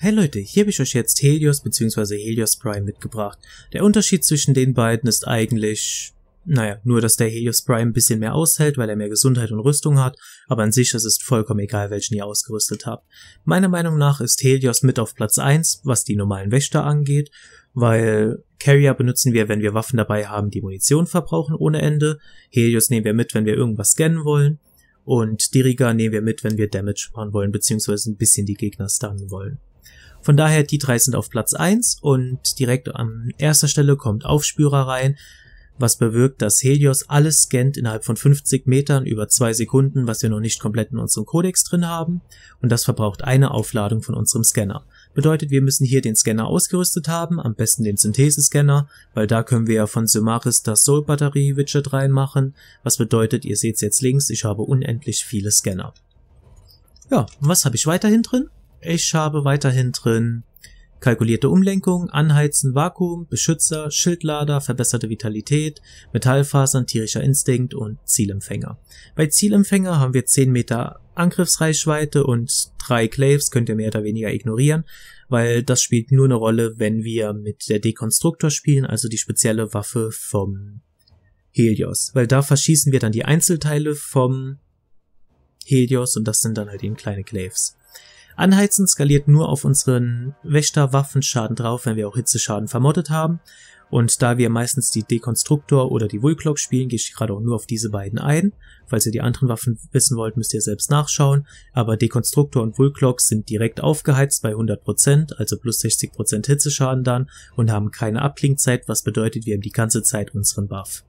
Hey Leute, hier habe ich euch jetzt Helios bzw. Helios Prime mitgebracht. Der Unterschied zwischen den beiden ist eigentlich, naja, nur dass der Helios Prime ein bisschen mehr aushält, weil er mehr Gesundheit und Rüstung hat, aber an sich ist es vollkommen egal, welchen ihr ausgerüstet habt. Meiner Meinung nach ist Helios mit auf Platz 1, was die normalen Wächter angeht, weil Carrier benutzen wir, wenn wir Waffen dabei haben, die Munition verbrauchen ohne Ende, Helios nehmen wir mit, wenn wir irgendwas scannen wollen und Diriga nehmen wir mit, wenn wir Damage machen wollen, beziehungsweise ein bisschen die Gegner stunnen wollen. Von daher, die drei sind auf Platz 1 und direkt an erster Stelle kommt Aufspürer rein, was bewirkt, dass Helios alles scannt innerhalb von 50 Metern über 2 Sekunden, was wir noch nicht komplett in unserem Codex drin haben. Und das verbraucht eine Aufladung von unserem Scanner. Bedeutet, wir müssen hier den Scanner ausgerüstet haben, am besten den Synthesescanner, weil da können wir ja von Symaris das Soul Batterie Widget reinmachen, was bedeutet, ihr seht es jetzt links, ich habe unendlich viele Scanner. Ja, und was habe ich weiterhin drin? Ich habe weiterhin drin kalkulierte Umlenkung, Anheizen, Vakuum, Beschützer, Schildlader, verbesserte Vitalität, Metallfasern, tierischer Instinkt und Zielempfänger. Bei Zielempfänger haben wir 10 Meter Angriffsreichweite und 3 Claves könnt ihr mehr oder weniger ignorieren, weil das spielt nur eine Rolle, wenn wir mit der Dekonstruktor spielen, also die spezielle Waffe vom Helios, weil da verschießen wir dann die Einzelteile vom Helios und das sind dann halt eben kleine Claves. Anheizen skaliert nur auf unseren Wächter Waffenschaden drauf, wenn wir auch Hitzeschaden vermottet haben. Und da wir meistens die Dekonstruktor oder die Woolclock spielen, gehe ich gerade auch nur auf diese beiden ein. Falls ihr die anderen Waffen wissen wollt, müsst ihr selbst nachschauen. Aber Dekonstruktor und Woolclock sind direkt aufgeheizt bei 100%, also plus 60% Hitzeschaden dann und haben keine Abklingzeit, was bedeutet, wir haben die ganze Zeit unseren Buff.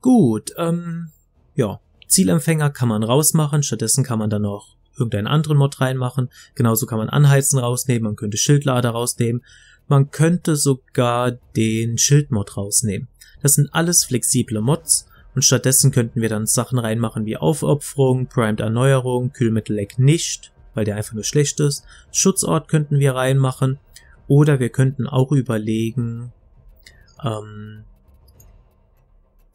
Gut, ähm, ja. Zielempfänger kann man rausmachen, stattdessen kann man dann noch irgendeinen anderen Mod reinmachen. Genauso kann man Anheizen rausnehmen, man könnte Schildlader rausnehmen, man könnte sogar den Schildmod rausnehmen. Das sind alles flexible Mods und stattdessen könnten wir dann Sachen reinmachen wie Aufopferung, Primed Erneuerung, kühlmittel Kühlmitteleck nicht, weil der einfach nur schlecht ist. Schutzort könnten wir reinmachen oder wir könnten auch überlegen, ähm,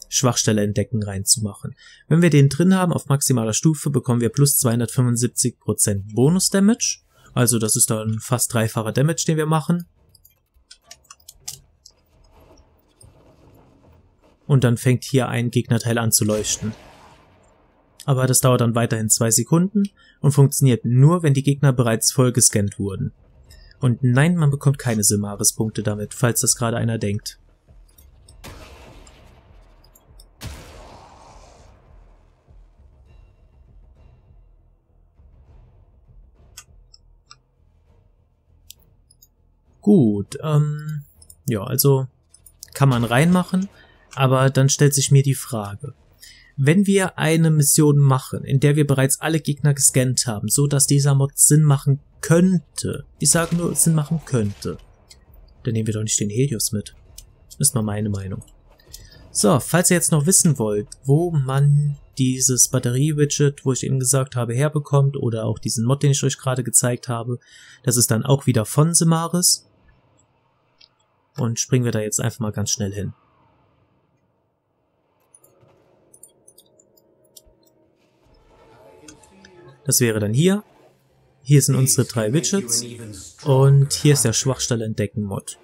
Schwachstelle entdecken reinzumachen. Wenn wir den drin haben auf maximaler Stufe, bekommen wir plus 275% Bonus Damage. Also das ist dann fast dreifacher Damage, den wir machen. Und dann fängt hier ein Gegnerteil an zu leuchten. Aber das dauert dann weiterhin zwei Sekunden und funktioniert nur, wenn die Gegner bereits voll gescannt wurden. Und nein, man bekommt keine Simaris-Punkte damit, falls das gerade einer denkt. Gut, ähm, ja, also kann man reinmachen, aber dann stellt sich mir die Frage. Wenn wir eine Mission machen, in der wir bereits alle Gegner gescannt haben, so dass dieser Mod Sinn machen könnte, ich sage nur Sinn machen könnte, dann nehmen wir doch nicht den Helios mit. Ist mal meine Meinung. So, falls ihr jetzt noch wissen wollt, wo man dieses Batterie-Widget, wo ich eben gesagt habe, herbekommt oder auch diesen Mod, den ich euch gerade gezeigt habe, das ist dann auch wieder von Semaris. Und springen wir da jetzt einfach mal ganz schnell hin. Das wäre dann hier. Hier sind unsere drei Widgets und hier ist der Schwachstelle entdecken Mod.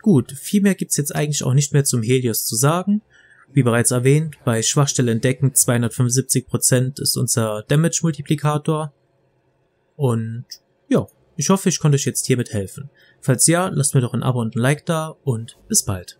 Gut, viel mehr gibt es jetzt eigentlich auch nicht mehr zum Helios zu sagen. Wie bereits erwähnt, bei Schwachstelle entdecken 275% ist unser Damage Multiplikator und ja, ich hoffe, ich konnte euch jetzt hiermit helfen. Falls ja, lasst mir doch ein Abo und ein Like da und bis bald.